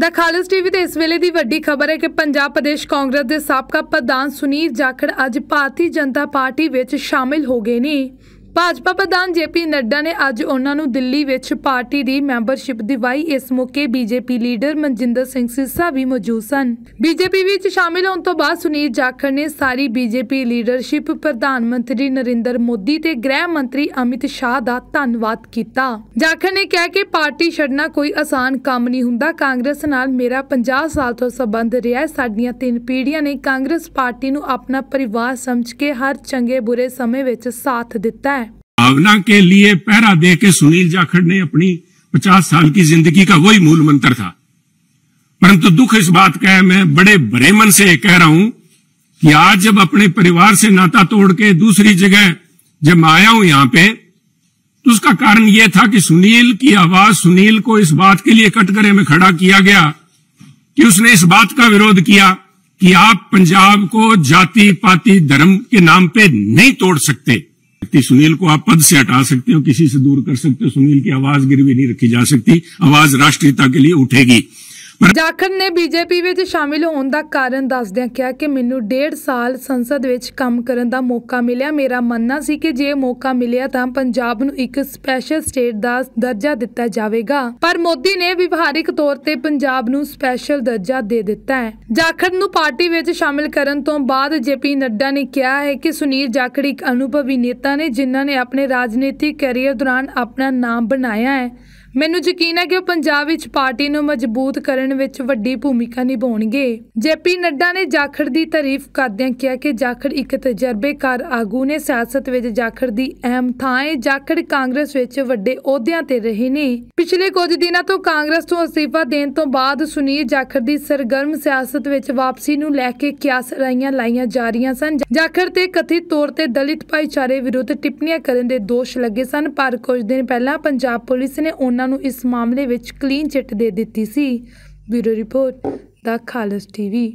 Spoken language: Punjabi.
ਦਾ ਖਾਲਸ ਟੀਵੀ ਤੇ ਇਸ ਵੇਲੇ ਦੀ ਵੱਡੀ ਖਬਰ ਹੈ ਕਿ ਪੰਜਾਬ ਪ੍ਰਦੇਸ਼ ਕਾਂਗਰਸ ਦੇ ਸਾਬਕਾ ਪ੍ਰਧਾਨ ਸੁਨੀਲ ਜਾਖੜ ਅੱਜ ਭਾਰਤੀ ਜਨਤਾ ਪਾਰਟੀ ਵਿੱਚ ਸ਼ਾਮਿਲ ਹੋ ਗਏ ਨੇ ਭਾਜਪਾ ਪ੍ਰਧਾਨ ਜੇਪੀ ਨੱਡਾ ਨੇ ਅੱਜ ਉਹਨਾਂ ਨੂੰ ਦਿੱਲੀ ਵਿੱਚ ਪਾਰਟੀ ਦੀ ਮੈਂਬਰਸ਼ਿਪ ਦਿਵਾਈ ਇਸ ਮੌਕੇ ਬੀਜੇਪੀ ਲੀਡਰ ਮਨਜਿੰਦਰ ਸਿੰਘ ਸਿਰਸਾ ਵੀ ਮੌਜੂਦ ਸਨ ਬੀਜੇਪੀ ਵਿੱਚ ਸ਼ਾਮਿਲ ਹੋਣ ਤੋਂ ਬਾਅਦ ਸੁਨੀਲ ਜਾਖੜ ਨੇ ਸਾਰੀ ਬੀਜੇਪੀ ਲੀਡਰਸ਼ਿਪ ਪ੍ਰਧਾਨ ਮੰਤਰੀ ਨਰਿੰਦਰ ਮੋਦੀ ਤੇ ਗ੍ਰਹਿ ਮੰਤਰੀ ਅਮਿਤ ਸ਼ਾਹ ਦਾ ਧੰਨਵਾਦ ਕੀਤਾ ਜਾਖੜ ਨੇ ਕਿਹਾ ਕਿ ਪਾਰਟੀ ਛੱਡਣਾ ਕੋਈ ਆਸਾਨ ਕੰਮ ਨਹੀਂ ਹੁੰਦਾ ਕਾਂਗਰਸ ਨਾਲ ਮੇਰਾ 50 ਸਾਲ ਤੋਂ ਸਬੰਧ ਰਿਹਾ ਹੈ ਸਾਡੀਆਂ ਤਿੰਨ ਪੀੜ੍ਹੀਆਂ ਨੇ ਕਾਂਗਰਸ ਪਾਰਟੀ ਨੂੰ ਆਪਣਾ ਪਰਿਵਾਰ ਸਮਝ ਕੇ ਹਰ ਚੰਗੇ ਬੁਰੇ ਸਮੇਂ ਵਿੱਚ ਸਾਥ ਦਿੱਤਾ ਹੈ भावना के लिए पहरा दे के सुनील जाखड़ ने अपनी पचास साल की जिंदगी का वही मूल मंत्र था परंतु दुख इस बात का है मैं बड़े बड़े मन से कह रहा हूं कि आज जब अपने परिवार से नाता तोड़ के दूसरी जगह जब मैं आया हूं यहां पे तो उसका कारण यह था कि सुनील की आवाज सुनील को इस बात के लिए कटघरे में खड़ा किया गया कि उसने इस बात का विरोध किया कि आप पंजाब को जाति पाति धर्म के नाम पे नहीं तोड़ सकते कि सुनील को आप पद से हटा सकते हो किसी से दूर कर सकते हो सुनील की आवाज गिरवी नहीं रखी जा सकती आवाज राष्ट्रीयता के लिए उठेगी ਜਾਖੜ ਨੇ ਬੀਜੇਪੀ ਵਿੱਚ ਸ਼ਾਮਿਲ ਹੋਣ ਦਾ ਕਾਰਨ ਦੱਸਦਿਆਂ ਕਿਹਾ ਕਿ ਮੈਨੂੰ ਡੇਢ ਸਾਲ ਸੰਸਦ ਵਿੱਚ ਕੰਮ ਕਰਨ ਦਾ ਮੌਕਾ ਮਿਲਿਆ ਮੇਰਾ ਮੰਨਣਾ ਸੀ ਕਿ ਜੇ ਮੌਕਾ ਮਿਲਿਆ ਤਾਂ ਪੰਜਾਬ ਨੂੰ ਇੱਕ ਸਪੈਸ਼ਲ ਸਟੇਟ ਦਾ ਦਰਜਾ ਦਿੱਤਾ ਜਾਵੇਗਾ ਪਰ ਮੋਦੀ ਨੇ ਵਿਵਹਾਰਿਕ ਤੌਰ ਤੇ ਪੰਜਾਬ ਨੂੰ ਸਪੈਸ਼ਲ ਦਰਜਾ ਦੇ ਦਿੱਤਾ ਹੈ ਜਾਖੜ ਨੂੰ ਪਾਰਟੀ ਵਿੱਚ ਸ਼ਾਮਿਲ ਕਰਨ ਤੋਂ ਬਾਅਦ ਜੇਪੀ ਨੱਡਾ ਨੇ ਕਿਹਾ ਹੈ ਕਿ ਸੁਨੀਲ ਜਾਖੜ ਇੱਕ ਅਨੁਭਵੀ ਨੇਤਾ ਨੇ ਜਿਨ੍ਹਾਂ ਨੇ ਆਪਣੇ ਰਾਜਨੀਤਿਕ ਕੈਰੀਅਰ ਦੌਰਾਨ ਆਪਣਾ ਨਾਮ ਬਣਾਇਆ ਹੈ ਮੈਨੂੰ ਯਕੀਨ ਹੈ ਕਿ ਉਹ ਪੰਜਾਬ ਵਿੱਚ ਪਾਰਟੀ ਨੂੰ ਮਜ਼ਬੂਤ ਕਰਨ ਵਿੱਚ ਵੱਡੀ ਭੂਮਿਕਾ ਨਿਭਾਉਣਗੇ ਜੇਪੀ ਨੱਡਾ ਨੇ ਜਾਖੜ ਦੀ ਤਾਰੀਫ ਕਰਦਿਆਂ ਕਿਹਾ ਕਿ ਜਾਖੜ ਇੱਕ ਤਜਰਬੇਕਾਰ ਆਗੂ ਨੇ ਸਿਆਸਤ ਵਿੱਚ ਜਾਖੜ ਦੀ ਅਹਿਮ ਥਾਂ ਹੈ ਜਾਖੜ ਕਾਂਗਰਸ ਵਿੱਚ ਵੱਡੇ ਅਹੁਦਿਆਂ ਤੇ ਰਹੇ ਨੇ ਪਿਛਲੇ ਕੁਝ ਦਿਨਾਂ ਤੋਂ ਕਾਂਗਰਸ ਤੋਂ ਅਸਤੀਫਾ ਦੇਣ ਤੋਂ ਬਾਅਦ ਸੁਨੀਲ ਜਾਖੜ ਦੀ ਸਰਗਰਮ ਸਿਆਸਤ ਵਿੱਚ ਵਾਪਸੀ ਨੂੰ ਲੈ ਕੇ ਕਿਆਸ ਰਾਈਆਂ ਲਾਈਆਂ ਜਾ ਰਹੀਆਂ ਸਨ ਜਾਖੜ ਤੇ ਕਥਿਤ ਤੌਰ ਤੇ ਦਲਿਤ ਭਾਈਚਾਰੇ ਵਿਰੁੱਧ ਟਿੱਪਣੀਆਂ ਕਰਨ ਦੇ ਦੋਸ਼ ਲੱਗੇ ਸਨ ਪਰ ਕੁਝ ਦਿਨ ਪਹਿਲਾਂ ਪੰਜਾਬ ਪੁਲਿਸ ਨੇ ਉਹਨਾਂ ਇਹਨਾਂ ਨੂੰ ਇਸ ਮਾਮਲੇ ਵਿੱਚ ਕਲੀਨ ਚਿੱਟ ਦੇ ਦਿੱਤੀ ਸੀ ਬਿਊਰੋ ਰਿਪੋਰਟ ਦਾ ਖਾਲਸ ਟੀਵੀ